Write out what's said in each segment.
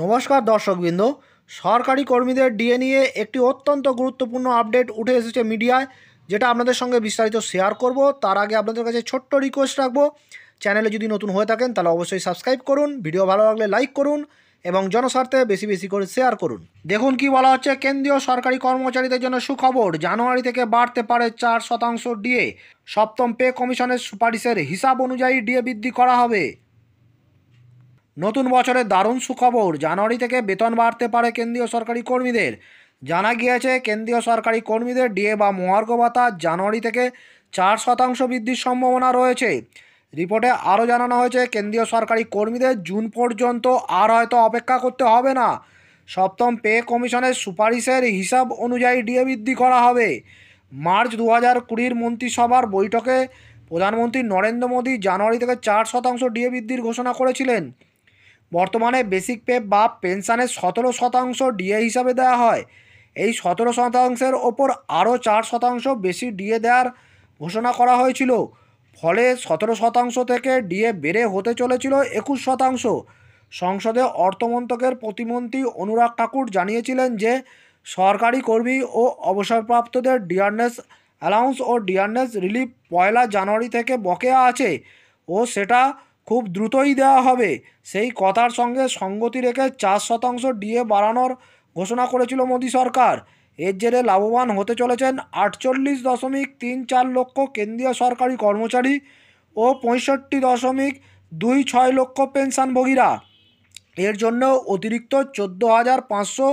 নমস্কার দর্শকবৃন্দ সরকারি কর্মীদের ডিএ নিয়ে একটি অত্যন্ত গুরুত্বপূর্ণ আপডেট উঠে এসেছে মিডিয়ায় যেটা আপনাদের সঙ্গে বিস্তারিত শেয়ার করব তার আগে আপনাদের কাছে ছোট্ট রিকোয়েস্ট রাখবো চ্যানেলে যদি নতুন হয়ে থাকেন তাহলে অবশ্যই সাবস্ক্রাইব করুন ভিডিও ভালো লাগলে লাইক করুন এবং জনস্বার্থে বেশি বেশি করে শেয়ার করুন দেখুন কি বলা হচ্ছে কেন্দ্রীয় সরকারি কর্মচারীদের জন্য সুখবর জানুয়ারি থেকে বাড়তে পারে চার শতাংশ ডিএ সপ্তম পে কমিশনের সুপারিশের হিসাব অনুযায়ী ডিএ বৃদ্ধি করা হবে নতুন বছরের দারুণ সুখবর জানুয়ারি থেকে বেতন বাড়তে পারে কেন্দ্রীয় সরকারি কর্মীদের জানা গিয়েছে কেন্দ্রীয় সরকারি কর্মীদের ডিএ বা মহার্গ ভাতা জানুয়ারি থেকে চার শতাংশ বৃদ্ধির সম্ভাবনা রয়েছে রিপোর্টে আরও জানানো হয়েছে কেন্দ্রীয় সরকারি কর্মীদের জুন পর্যন্ত আর হয়তো অপেক্ষা করতে হবে না সপ্তম পে কমিশনের সুপারিশের হিসাব অনুযায়ী ডিএ বৃদ্ধি করা হবে মার্চ দু হাজার কুড়ির মন্ত্রিসভার বৈঠকে প্রধানমন্ত্রী নরেন্দ্র মোদী জানুয়ারি থেকে চার শতাংশ ডিএ বৃদ্ধির ঘোষণা করেছিলেন বর্তমানে বেসিক পে বা পেনশনের সতেরো শতাংশ ডিএ হিসাবে দেওয়া হয় এই সতেরো শতাংশের ওপর আরও চার শতাংশ বেশি ডিএ দেওয়ার ঘোষণা করা হয়েছিল ফলে সতেরো শতাংশ থেকে ডিএ বেড়ে হতে চলেছিল একুশ শতাংশ সংসদে অর্থমন্ত্রকের প্রতিমন্ত্রী অনুরাগ ঠাকুর জানিয়েছিলেন যে সরকারি কর্মী ও অবসরপ্রাপ্তদের ডিয়ারনেস অ্যালাউন্স ও ডিয়ারনেস রিলিফ পয়লা জানুয়ারি থেকে বকেয়া আছে ও সেটা খুব দ্রুতই দেওয়া হবে সেই কথার সঙ্গে সঙ্গতি রেখে চার শতাংশ ডিএ বাড়ানোর ঘোষণা করেছিল মোদী সরকার এর জেরে লাভবান হতে চলেছেন আটচল্লিশ দশমিক তিন চার লক্ষ কেন্দ্রীয় সরকারি কর্মচারী ও পঁয়ষট্টি দশমিক দুই ছয় লক্ষ পেনশনভোগীরা এর জন্য অতিরিক্ত চোদ্দো হাজার পাঁচশো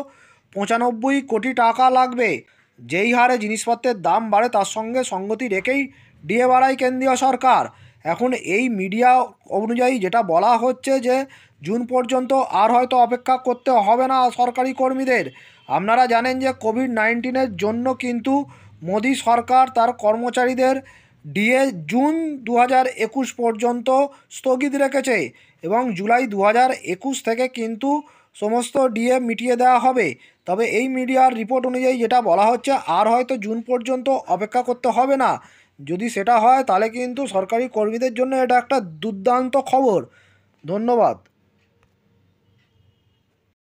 পঁচানব্বই কোটি টাকা লাগবে যেই হারে জিনিসপত্রের দাম বাড়ে তার সঙ্গে সঙ্গতি রেখেই ডিএ বাড়ায় কেন্দ্রীয় সরকার এখন এই মিডিয়া অনুযায়ী যেটা বলা হচ্ছে যে জুন পর্যন্ত আর হয়তো অপেক্ষা করতে হবে না সরকারি কর্মীদের আপনারা জানেন যে কোভিড নাইন্টিনের জন্য কিন্তু মোদী সরকার তার কর্মচারীদের ডিএ জুন দু একুশ পর্যন্ত স্থগিত রেখেছে এবং জুলাই দু একুশ থেকে কিন্তু সমস্ত ডিএ মিটিয়ে দেওয়া হবে তবে এই মিডিয়ার রিপোর্ট অনুযায়ী যেটা বলা হচ্ছে আর হয়তো জুন পর্যন্ত অপেক্ষা করতে হবে না যদি সেটা হয় তাহলে কিন্তু সরকারি কর্মীদের জন্য এটা একটা দুর্দান্ত খবর ধন্যবাদ